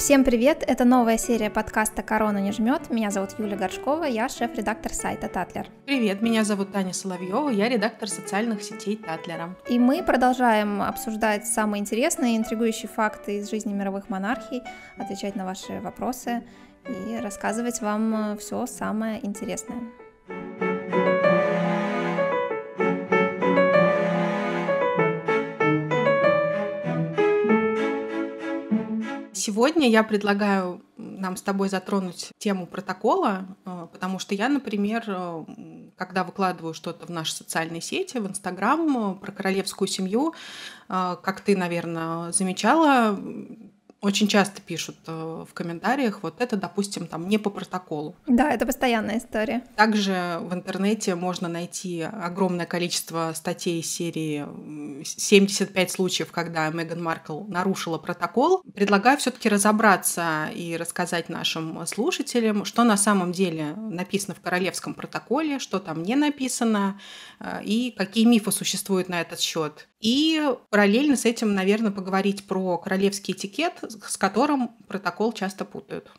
Всем привет! Это новая серия подкаста «Корона не жмет». Меня зовут Юлия Горшкова, я шеф-редактор сайта «Татлер». Привет, меня зовут Таня Соловьева, я редактор социальных сетей «Татлера». И мы продолжаем обсуждать самые интересные и интригующие факты из жизни мировых монархий, отвечать на ваши вопросы и рассказывать вам э, все самое интересное. Сегодня я предлагаю нам с тобой затронуть тему протокола, э, потому что я, например, э, когда выкладываю что-то в наши социальные сети, в Инстаграм э, про королевскую семью, как ты, наверное, замечала, очень часто пишут э, в комментариях, вот это, допустим, там не по протоколу. Да, это постоянная история. Также в интернете можно найти огромное количество статей серии 75 случаев, когда Меган Маркл нарушила протокол. Предлагаю все-таки разобраться и рассказать нашим слушателям, что на самом деле написано в королевском протоколе, что там не написано э, и какие мифы существуют на этот счет. И параллельно с этим, наверное, поговорить про королевский этикет, с которым протокол часто путают.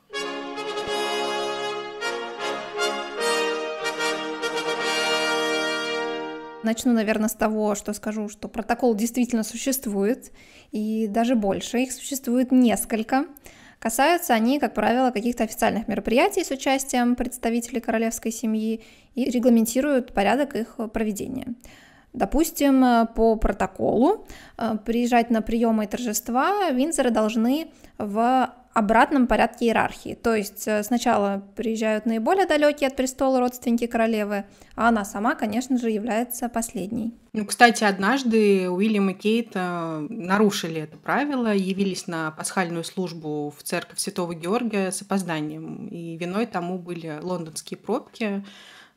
Начну, наверное, с того, что скажу, что протокол действительно существует, и даже больше. Их существует несколько. Касаются они, как правило, каких-то официальных мероприятий с участием представителей королевской семьи и регламентируют порядок их проведения. Допустим, э, по протоколу э, приезжать на приемы и торжества Винзоры должны в обратном порядке иерархии. То есть э, сначала приезжают наиболее далекие от престола родственники королевы, а она сама, конечно же, является последней. Ну, кстати, однажды Уильям и Кейт нарушили это правило, явились на пасхальную службу в церковь Святого Георгия с опозданием, и виной тому были лондонские пробки,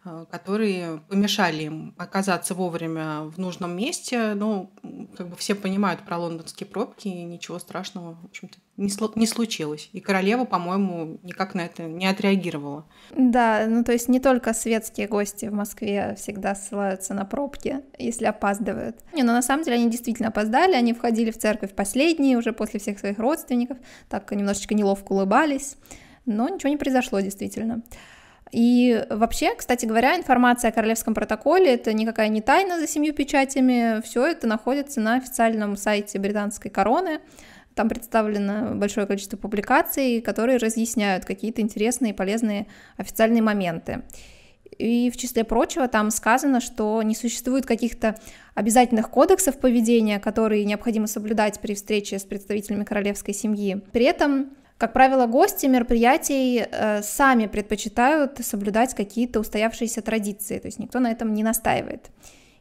Э, которые помешали им оказаться вовремя в нужном месте. Но как бы все понимают про лондонские пробки, и ничего страшного, в общем-то, не, случилось. И королева, по-моему, никак на это не отреагировала. Да, ну то есть не только светские гости в Москве всегда ссылаются на пробки, если опаздывают. Не, но ну, на самом деле они действительно опоздали, они входили в церковь последние, уже после всех своих родственников, так немножечко неловко улыбались, но ничего не произошло действительно. И вообще, кстати говоря, информация о королевском протоколе это никакая не тайна за семью печатями, все это находится на официальном сайте британской короны. Там представлено большое количество публикаций, которые разъясняют какие-то интересные и полезные официальные моменты. И в числе прочего там сказано, что не существует каких-то обязательных кодексов поведения, которые необходимо соблюдать при встрече с представителями королевской семьи. При этом как правило, гости мероприятий э, сами предпочитают соблюдать какие-то устоявшиеся традиции, то есть никто на этом не настаивает.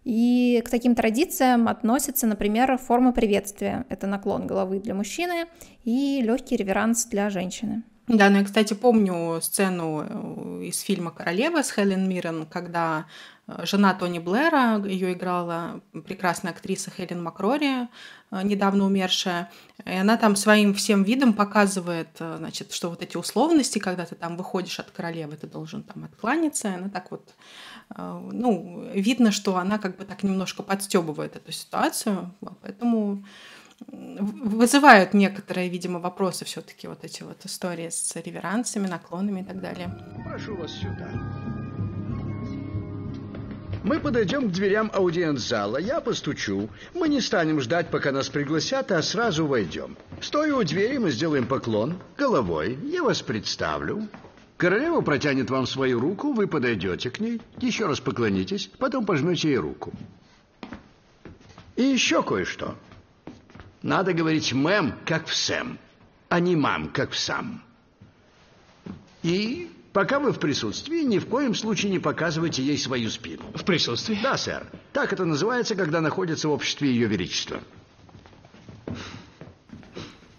И к таким традициям относятся, например, форма приветствия. Это наклон головы для мужчины и легкий реверанс для женщины. Да, ну я, кстати, помню сцену э, из фильма «Королева» с Хелен Миррен, когда Э, жена Тони Блэра, ее играла прекрасная актриса Хелен Макрори, э, недавно умершая. И она там своим всем видом показывает, э, значит, что вот эти условности, когда ты там выходишь от королевы, ты должен там откланяться. И она так вот, ну, видно, что она как бы так немножко подстебывает эту ситуацию. Поэтому вызывают некоторые, видимо, вопросы все-таки вот эти вот истории с реверансами, наклонами и так далее. Прошу вас сюда. Мы подойдем к дверям аудиенц-зала, я постучу. Мы не станем ждать, пока нас пригласят, а сразу войдем. Стоя у двери, мы сделаем поклон головой. Я вас представлю. Королева протянет вам свою руку, вы подойдете к ней, еще раз поклонитесь, потом пожмете ей руку. И еще кое-что. Надо говорить мэм, как в сэм, а не мам, как в сам. И Пока вы в присутствии, ни в коем случае не показывайте ей свою спину. В присутствии? Да, сэр. Так это называется, когда находится в обществе ее величества. Но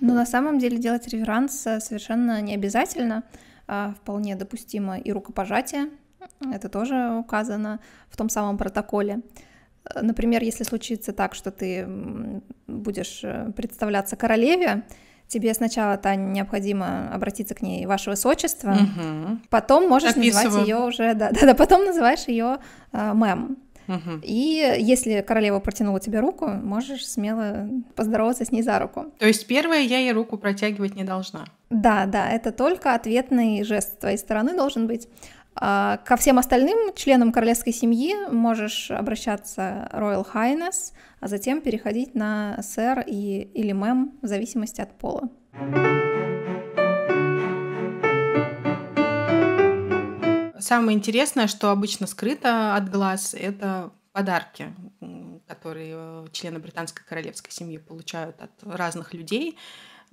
ну, на самом деле делать реверанс э, совершенно не обязательно. А, вполне допустимо и рукопожатие. Это тоже указано в том самом протоколе. Э, например, если случится так, что ты будешь э, представляться королеве, тебе сначала, Таня, необходимо обратиться к ней, ваше высочество, угу. потом можешь Описываю. называть ее уже, да, да, да, потом называешь ее э, а, мэм. Угу. И если королева протянула тебе руку, можешь смело поздороваться с ней за руку. То есть первое, я ей руку протягивать не должна. Да, да, это только ответный жест с твоей стороны должен быть. А, ко всем остальным членам королевской семьи можешь обращаться Royal Highness, а затем переходить на сэр и, или мэм в зависимости от пола. Самое интересное, что обычно скрыто от глаз, это подарки, которые э, члены британской королевской семьи получают от разных людей.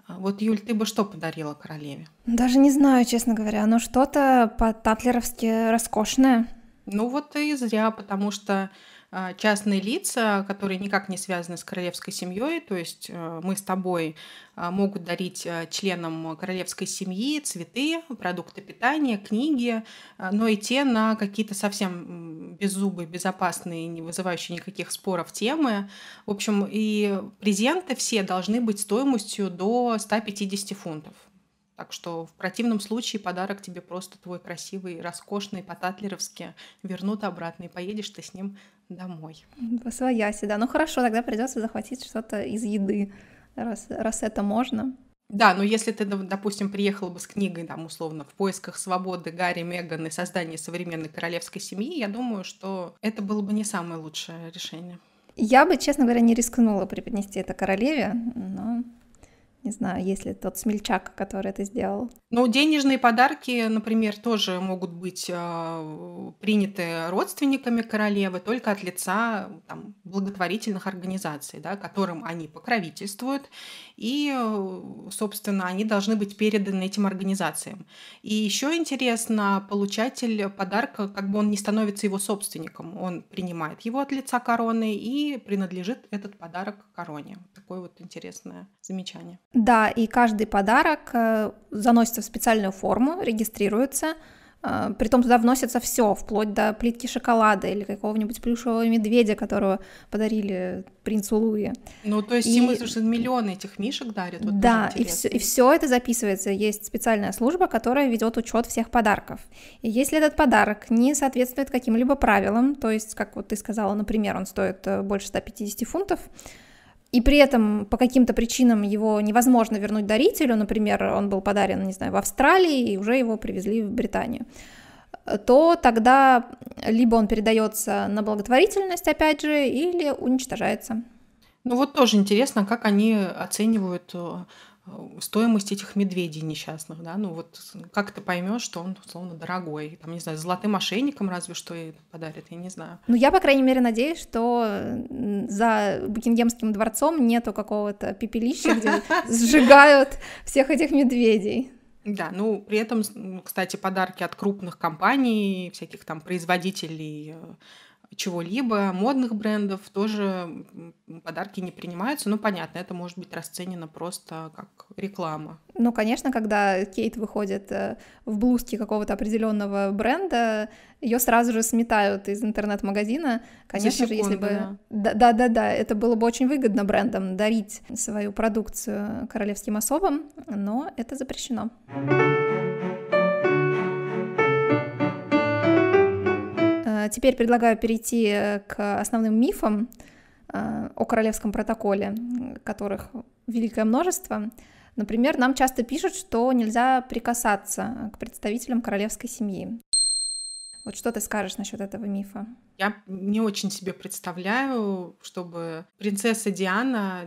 А вот, Юль, ты бы что подарила королеве? Даже не знаю, честно говоря, но что-то по-татлеровски роскошное. Ну вот и зря, потому что а, частные лица, которые никак не связаны с королевской семьей, то есть э, мы с тобой а, могут дарить э, членам королевской семьи цветы, продукты питания, книги, а, но и те на какие-то совсем беззубые, безопасные, не вызывающие никаких споров темы. В общем, и презенты все должны быть стоимостью до 150 фунтов. Так что в противном случае подарок тебе просто твой красивый, роскошный, по-татлеровски вернут обратно, и поедешь ты с ним домой. Свояси, да. Ну хорошо, тогда придется захватить что-то из еды, раз, раз это можно. Да, но если ты, допустим, приехала бы с книгой, там, условно, в поисках свободы Гарри Меган и создания современной королевской семьи, я думаю, что это было бы не самое лучшее решение. Я бы, честно говоря, не рискнула преподнести это королеве, но не знаю, если тот смельчак, который это сделал. Ну, денежные подарки, например, тоже могут быть э, приняты родственниками королевы, только от лица там, благотворительных организаций, да, которым они покровительствуют, и, э, собственно, они должны быть переданы этим организациям. И еще интересно, получатель подарка, как бы он не становится его собственником, он принимает его от лица короны и принадлежит этот подарок короне. Такое вот интересное замечание. Да, и каждый подарок э, заносится в специальную форму, регистрируется, а, Притом туда вносится все, вплоть до плитки шоколада или какого-нибудь плюшевого медведя, которого подарили принцу Луи. Ну, то есть и... ему уже миллионы этих мишек дарят. Вот да, и все, и все это записывается. Есть специальная служба, которая ведет учет всех подарков. И если этот подарок не соответствует каким-либо правилам, то есть, как вот ты сказала, например, он стоит э, больше 150 фунтов, и при этом по каким-то причинам его невозможно вернуть дарителю, например, он был подарен, не знаю, в Австралии, и уже его привезли в Британию, то тогда либо он передается на благотворительность, опять же, или уничтожается. Ну вот тоже интересно, как они оценивают э, Э, стоимость этих медведей несчастных, да, ну вот как ты поймешь, что он условно дорогой, там, не знаю, золотым мошенникам разве что и подарит, я не знаю. Ну, я, по крайней мере, надеюсь, что за Букингемским дворцом нету какого-то пепелища, где сжигают всех этих медведей. Да, ну при этом, кстати, подарки от крупных компаний, всяких там производителей э, чего-либо, модных брендов тоже подарки не принимаются. Ну, понятно, это может быть расценено просто как реклама. Ну, конечно, когда Кейт выходит э, в блузке какого-то определенного бренда, ее сразу же сметают из интернет-магазина. Конечно секунду, же, если бы... Да-да-да, это было бы очень выгодно брендам дарить свою продукцию королевским особам, но это запрещено. Thank you Теперь предлагаю перейти э, к основным мифам э, о королевском протоколе, которых великое множество. Например, нам часто пишут, что нельзя прикасаться к представителям королевской семьи. Вот что ты скажешь насчет этого мифа? Я не очень себе представляю, чтобы принцесса Диана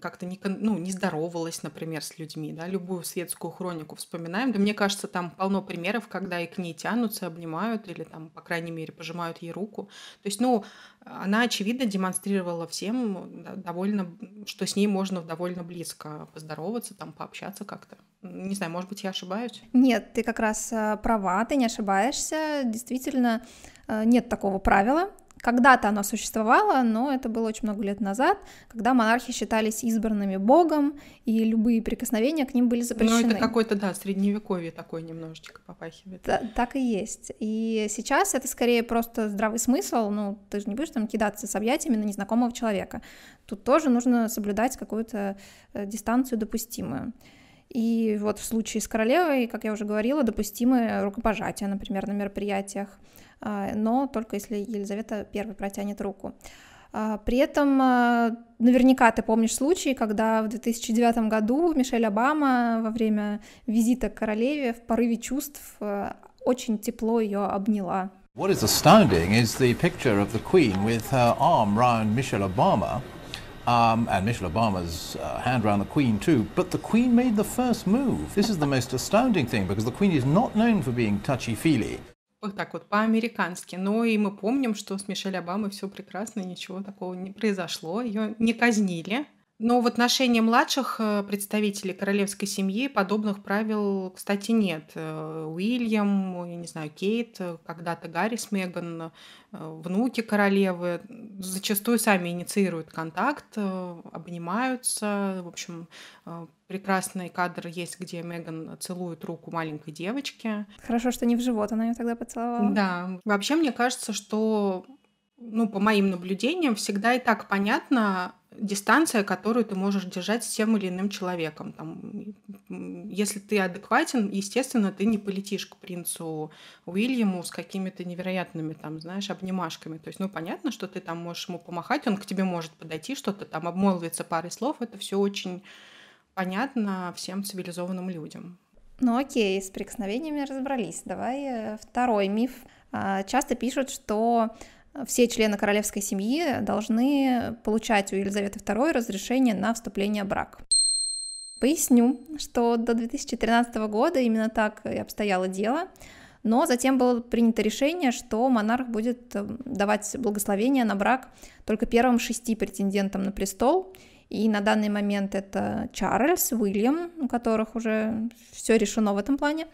как-то не, ну, не здоровалась, например, с людьми. Да? Любую светскую хронику вспоминаем. Да мне кажется, там полно примеров, когда и к ней тянутся, обнимают или там, по крайней мере, пожимают ей руку. То есть, ну, она, очевидно, демонстрировала всем довольно, что с ней можно довольно близко поздороваться, там, пообщаться как-то. Не знаю, может быть, я ошибаюсь? Нет, ты как раз а, права, ты не ошибаешься. Действительно, Э, нет такого правила. Когда-то оно существовало, но это было очень много лет назад, когда монархи считались избранными богом, и любые прикосновения к ним были запрещены. Ну, это какой-то, да, средневековье такое немножечко попахивает. Да, так и есть. И сейчас это скорее просто здравый смысл, ну, ты же не будешь там кидаться с объятиями на незнакомого человека. Тут тоже нужно соблюдать какую-то э, дистанцию допустимую. И вот в случае с королевой, как я уже говорила, допустимы рукопожатия, например, на мероприятиях но только если Елизавета первой протянет руку. При этом наверняка ты помнишь случай, когда в 2009 году Мишель Обама во время визита к королеве в порыве чувств очень тепло ее обняла. What is astounding is the picture of the Queen with her arm round Michelle Obama, um, and Michelle Obama's uh, hand round the Queen too. But the Queen made the first move. This is the most astounding thing because the Queen is not known for being touchy-feely. Вот так вот, по-американски. Но и мы помним, что с Мишель Обамой все прекрасно, ничего такого не произошло, ее не казнили. Но в отношении младших э, представителей королевской семьи подобных правил, кстати, нет. Э, Уильям, я не знаю, Кейт, э, когда-то Гарри с Меган, внуки королевы зачастую сами инициируют контакт, обнимаются, в общем, прекрасный кадр есть, где Меган целует руку маленькой девочки. Хорошо, что не в живот она ее тогда поцеловала. Да. Вообще, мне кажется, что, ну, по моим наблюдениям, всегда и так понятно, дистанция, которую ты можешь держать с тем или иным человеком. Там, если ты адекватен, естественно, ты не полетишь к принцу Уильяму с какими-то невероятными, там, знаешь, обнимашками. То есть, ну, понятно, что ты там можешь ему помахать, он к тебе может подойти, что-то там обмолвится парой слов. Это все очень понятно всем цивилизованным людям. Ну окей, с прикосновениями разобрались. Давай э, второй миф. А, часто пишут, что все члены королевской семьи должны получать у Елизаветы II разрешение на вступление в брак. Поясню, что до 2013 года именно так и обстояло дело, но затем было принято решение, что монарх будет эм, давать благословение на брак только первым шести претендентам на престол, и на данный момент это Чарльз, Уильям, у которых уже все решено в этом плане,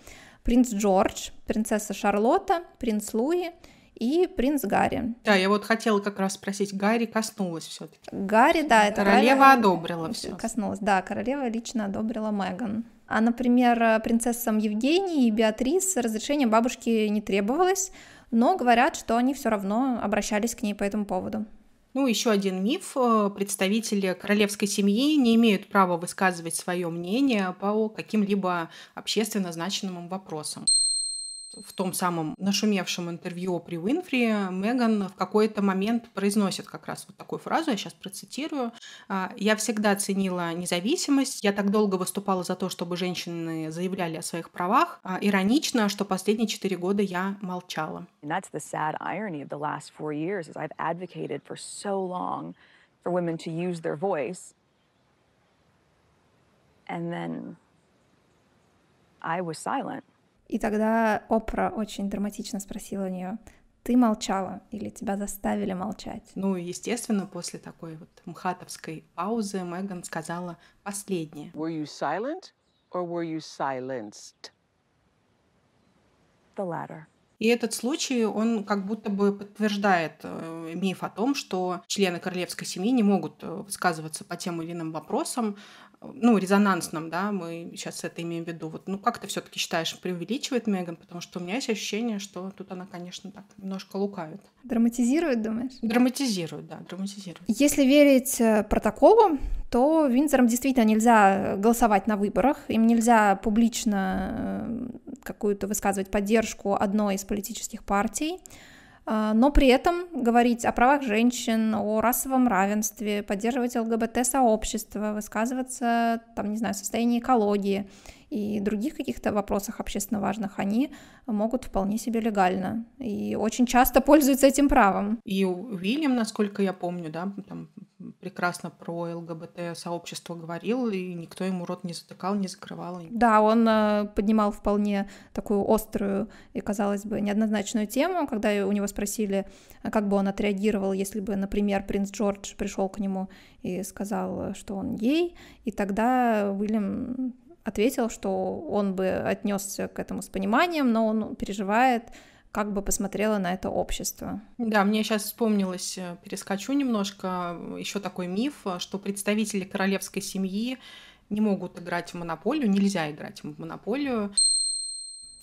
принц Джордж, принцесса Шарлотта, принц Луи и принц Гарри. Да, я вот хотела как раз спросить, Гарри коснулась все-таки. Гарри, да, это королева Гарри... одобрила все. Коснулась, да, королева лично одобрила Меган. А, например, принцессам Евгении и Беатрис разрешение бабушки не требовалось, но говорят, что они все равно обращались к ней по этому поводу. Ну, еще один миф. Э, представители королевской семьи не имеют права высказывать свое мнение по каким-либо общественно значимым вопросам в том самом нашумевшем интервью при Уинфри Меган в какой-то момент произносит как раз вот такую фразу, я сейчас процитирую. «А, «Я всегда ценила независимость, я так долго выступала за то, чтобы женщины заявляли о своих правах. А иронично, что последние четыре года я молчала». I was silent. И тогда Опра очень драматично спросила у нее, ты молчала или тебя заставили молчать? Ну, естественно, после такой вот мхатовской паузы Меган сказала последнее. Were you silent or were you silenced? The latter. И этот случай, он как будто бы подтверждает э, миф о том, что члены королевской семьи не могут э, высказываться по тем или иным вопросам, ну, резонансном, да, мы сейчас это имеем в виду. Вот, ну, как ты все таки считаешь, преувеличивает Меган? Потому что у меня есть ощущение, что тут она, конечно, так немножко лукавит. Драматизирует, думаешь? Драматизирует, да, драматизирует. Если верить э, протоколу, то Винзорам действительно нельзя голосовать на выборах, им нельзя публично э, какую-то высказывать поддержку одной из политических партий. А, но при этом говорить о правах женщин, о расовом равенстве, поддерживать ЛГБТ-сообщество, высказываться, там, не знаю, о состоянии экологии и других каких-то вопросах общественно важных, они могут вполне себе легально и очень часто пользуются этим правом. И Уильям, насколько я помню, да, там прекрасно про ЛГБТ-сообщество говорил, и никто ему рот не затыкал, не закрывал. Да, он э, поднимал вполне такую острую и, казалось бы, неоднозначную тему, когда у него спросили, а как бы он отреагировал, если бы, например, принц Джордж пришел к нему и сказал, что он гей, и тогда Уильям ответил, что он бы отнесся к этому с пониманием, но он переживает, как бы посмотрела на это общество. Да, мне сейчас вспомнилось, э, перескочу немножко, э, еще такой миф, э, что представители королевской семьи не могут играть в монополию, нельзя играть в монополию.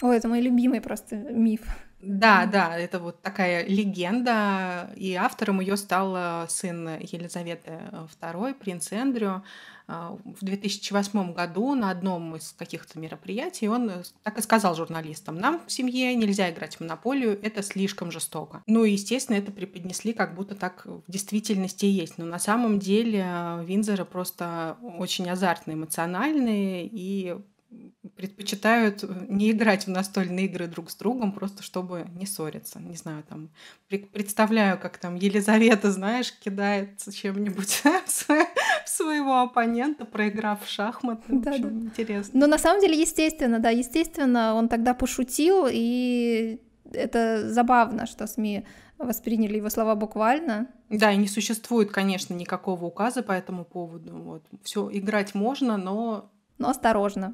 О, это мой любимый просто миф. Да, да, это вот такая легенда, и автором ее стал э, сын Елизаветы II, э, принц Эндрю. А, в 2008 году на одном из каких-то мероприятий он э, так и сказал журналистам, нам в семье нельзя играть в монополию, это слишком жестоко. Ну и, естественно, это преподнесли как будто так в действительности есть, но на самом деле Винзоры просто очень азартные, эмоциональные, и предпочитают э, не играть в настольные игры друг с другом, просто чтобы не ссориться. Не знаю, там, представляю, как там Елизавета, знаешь, кидает чем-нибудь своего оппонента, проиграв в шахматы. Да, общем, да. интересно. Но на самом деле, естественно, да, естественно, он тогда пошутил, и это забавно, что СМИ восприняли его слова буквально. Да, и не существует, конечно, никакого указа по этому поводу. Вот. Все играть можно, но... Но осторожно.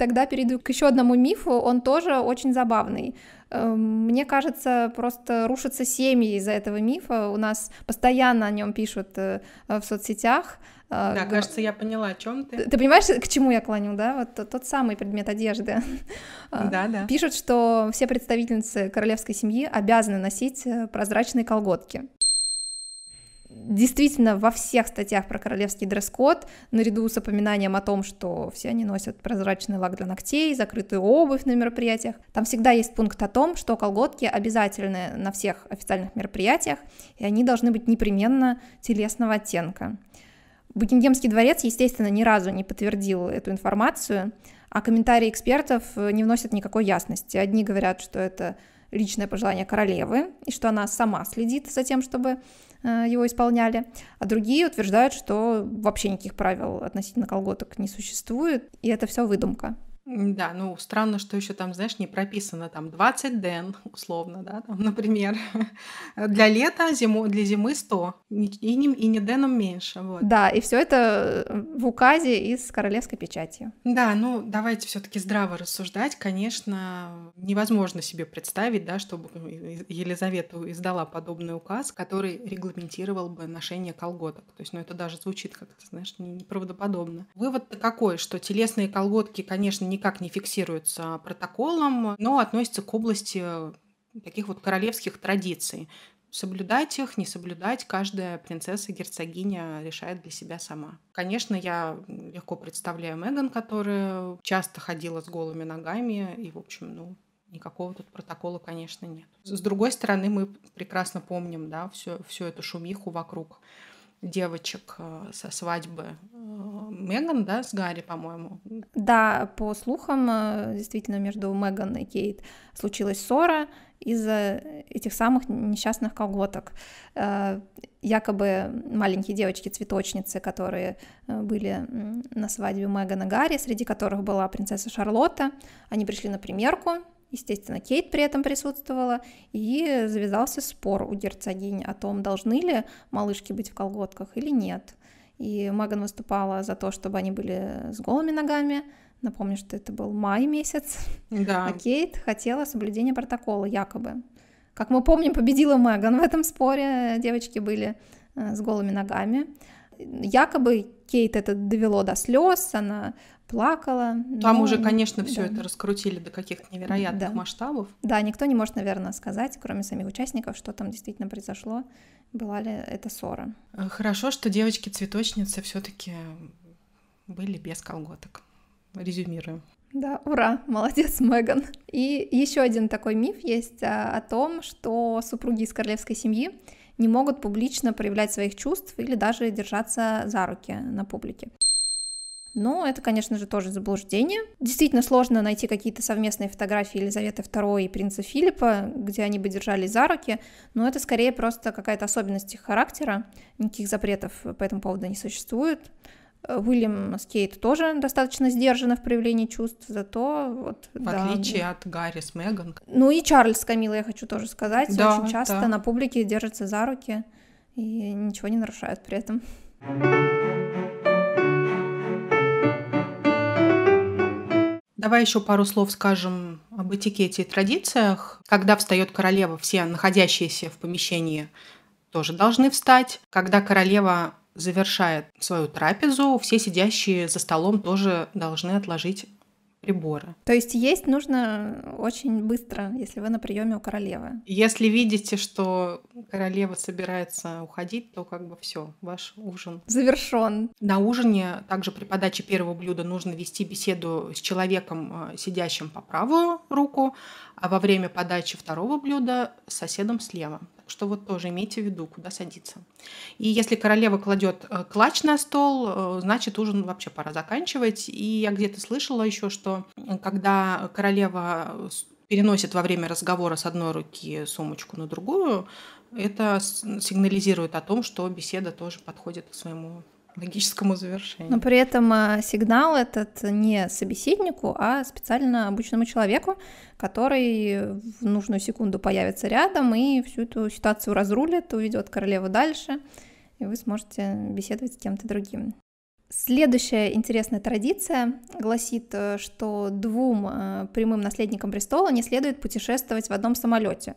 Тогда перейду к еще одному мифу, он тоже очень забавный. Эм, мне кажется, просто рушатся семьи из-за этого мифа. У нас постоянно о нем пишут э, э, в соцсетях. Э, да, кажется, я поняла, о чем ты. Ты понимаешь, к чему я клоню, да? Вот тот, тот самый предмет одежды. Да, да. Пишут, что все представительницы королевской семьи обязаны носить прозрачные колготки действительно во всех статьях про королевский дресс-код, наряду с упоминанием о том, что все они носят прозрачный лак для ногтей, закрытую обувь на мероприятиях, там всегда есть пункт о том, что колготки обязательны на всех официальных мероприятиях, и они должны быть непременно телесного оттенка. Букингемский дворец, естественно, ни разу не подтвердил эту информацию, а комментарии экспертов не вносят никакой ясности. Одни говорят, что это личное пожелание королевы, и что она сама следит за тем, чтобы Э, его исполняли, а другие утверждают, что вообще никаких правил относительно колготок не существует, и это все выдумка. Да, ну странно, что еще там, знаешь, не прописано там 20 ден, условно, да, там, например, для лета, зиму, для зимы 100, и не, и не деном меньше, вот. Да, и все это э, в указе и с королевской печатью. Да, ну давайте все-таки здраво рассуждать, конечно, невозможно себе представить, да, чтобы ну, Елизавета издала подобный указ, который регламентировал бы ношение колготок, то есть, ну это даже звучит как-то, знаешь, неправдоподобно. Вывод-то какой, что телесные колготки, конечно, не никак не фиксируется протоколом, но относится к области э, таких вот королевских традиций. Соблюдать их, не соблюдать, каждая принцесса, герцогиня решает для себя сама. Конечно, я легко представляю Меган, которая часто ходила с голыми ногами, и, в общем, ну, никакого тут протокола, конечно, нет. С другой стороны, мы прекрасно помним, да, всю, всю эту шумиху вокруг девочек э, со свадьбы э, Меган, да, с Гарри, по-моему. Да, по слухам, э, действительно, между Меган и Кейт случилась ссора из-за этих самых несчастных колготок. Якобы маленькие девочки-цветочницы, которые были на свадьбе Мегана Гарри, среди которых была принцесса Шарлотта, они пришли на примерку, Естественно, Кейт при этом присутствовала, и завязался спор у герцогини о том, должны ли малышки быть в колготках или нет. И Маган выступала за то, чтобы они были с голыми ногами. Напомню, что это был май месяц. Да. А Кейт хотела соблюдения протокола, якобы. Как мы помним, победила Меган в этом споре. Девочки были э, с голыми ногами. Якобы Кейт это довело до слез, она плакала. Там но... уже, конечно, все да. это раскрутили до каких-то невероятных да. масштабов. Да, никто не может, наверное, сказать, кроме самих участников, что там действительно произошло, была ли это ссора. Э, хорошо, что девочки-цветочницы все-таки были без колготок. Резюмирую. Да, ура, молодец, Меган. И еще один такой миф есть а, о том, что супруги из королевской семьи не могут публично проявлять своих чувств или даже держаться за руки на публике. Но ну, это, конечно же, тоже заблуждение. Действительно сложно найти какие-то совместные фотографии Елизаветы II и принца Филиппа, где они бы держались за руки, но это скорее просто какая-то особенность их характера, никаких запретов по этому поводу не существует. Э, Уильям Скейт тоже достаточно сдержанно в проявлении чувств, зато вот... В да, отличие от Гарри с Меган. Ну и Чарльз Камила, я хочу тоже сказать, да, очень часто да. на публике держатся за руки и ничего не нарушают при этом. Давай еще пару слов скажем об этикете и традициях. Когда встает королева, все находящиеся в помещении тоже должны встать. Когда королева завершает свою трапезу, все сидящие за столом тоже должны отложить прибора. То есть есть нужно э, очень быстро, если вы на приеме у королевы. Если видите, что королева собирается уходить, то как бы все, ваш ужин завершен. На ужине также при подаче первого блюда нужно вести беседу с человеком, э, сидящим по правую руку, а во время подачи второго блюда с соседом слева что вот тоже имейте в виду, куда садиться. И если королева кладет э, клатч на стол, э, значит ужин вообще пора заканчивать. И я где-то слышала еще, что когда королева э, переносит во время разговора с одной руки сумочку на другую, это сигнализирует о том, что беседа тоже подходит к своему логическому завершению. Но при этом а, сигнал этот не собеседнику, а специально обученному человеку, который в нужную секунду появится рядом и всю эту ситуацию разрулит, уведет королеву дальше, и вы сможете беседовать с кем-то другим. Следующая интересная традиция гласит, э, что двум э, прямым наследникам престола не следует путешествовать в одном самолете.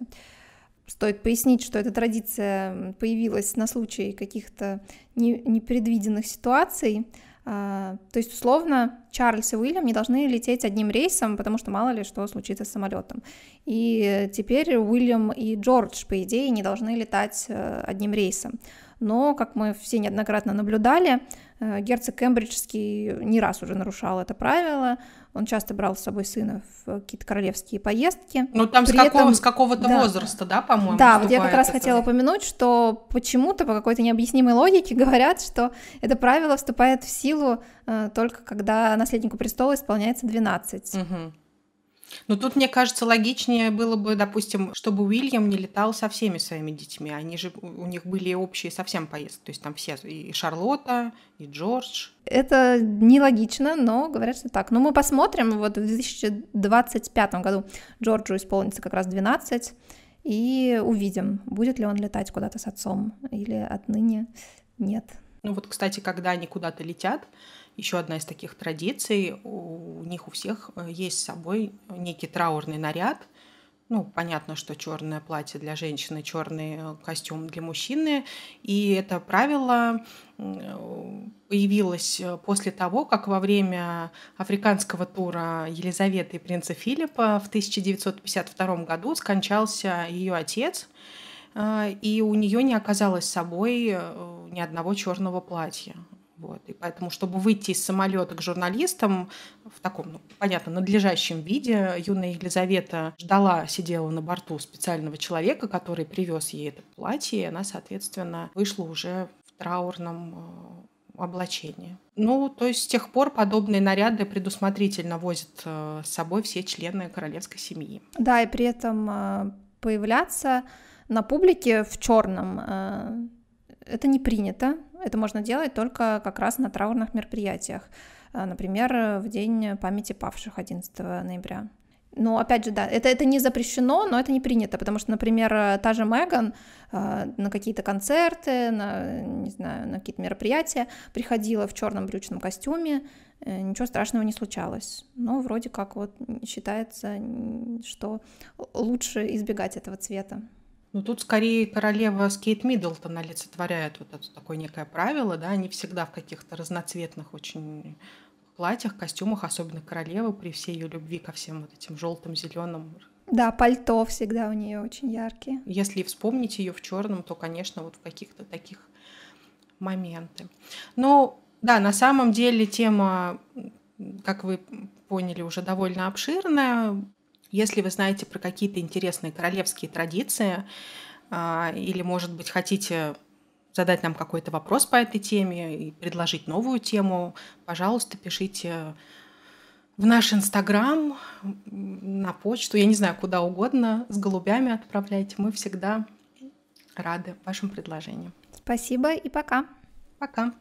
Стоит пояснить, что эта традиция появилась на случай каких-то не непредвиденных ситуаций. А, то есть, условно, Чарльз и Уильям не должны лететь одним рейсом, потому что мало ли что случится с самолетом. И теперь Уильям и Джордж, по идее, не должны летать э, одним рейсом. Но, как мы все неоднократно наблюдали, Э, герцог Кембриджский не раз уже нарушал это правило. Он часто брал с собой сына в какие-то королевские поездки. Ну там При с, какого, этом... с какого-то да. возраста, да, по-моему? Да, вот я как раз это... хотела упомянуть, что почему-то по какой-то необъяснимой логике говорят, что это правило вступает в силу э, только когда наследнику престола исполняется 12. Угу. Но тут, мне кажется, логичнее было бы, допустим, чтобы Уильям не летал со всеми своими детьми. Они же, у них были общие совсем поездки. То есть там все, и Шарлотта, и Джордж. Это нелогично, но говорят, что так. Но мы посмотрим, вот в 2025 году Джорджу исполнится как раз 12, и увидим, будет ли он летать куда-то с отцом или отныне нет. Ну вот, кстати, когда они куда-то летят, еще одна из таких традиций них у всех э, есть с собой некий траурный наряд. Ну, понятно, что черное платье для женщины, черный э, костюм для мужчины. И это правило э, появилось после того, как во время африканского тура Елизаветы и принца Филиппа в 1952 году скончался ее отец, и у нее не оказалось с собой ни одного черного платья. Вот. И поэтому, чтобы выйти из самолета к журналистам в таком, ну, понятно, надлежащем виде, юная Елизавета ждала, сидела на борту специального человека, который привез ей это платье, и она, соответственно, вышла уже в траурном э, облачении. Ну, то есть с тех пор подобные наряды предусмотрительно возят э, с собой все члены королевской семьи. Да, и при этом э, появляться на публике в черном это не принято, это можно делать только как раз на траурных мероприятиях, а, например, в день памяти павших 11 ноября. Но опять же, да, это, это не запрещено, но это не принято, потому что, например, та же Меган э, на какие-то концерты, на, не знаю, на какие-то мероприятия приходила в черном брючном костюме, э, ничего страшного не случалось. Но вроде как вот считается, что лучше избегать этого цвета. Ну, тут скорее королева Скейт Миддлтон олицетворяет вот это такое некое правило, да, они всегда в каких-то разноцветных очень платьях, костюмах, особенно королевы, при всей ее любви ко всем вот этим желтым, зеленым. Да, пальто всегда у нее очень яркие. Если вспомнить ее в черном, то, конечно, вот в каких-то таких моменты. Но да, на самом деле тема, как вы поняли, уже довольно обширная. Если вы знаете про какие-то интересные королевские традиции, а, или, может быть, хотите задать нам какой-то вопрос по этой теме и предложить новую тему, пожалуйста, пишите в наш Инстаграм, на почту, я не знаю, куда угодно, с голубями отправляйте. Мы всегда рады вашим предложениям. Спасибо и пока. Пока.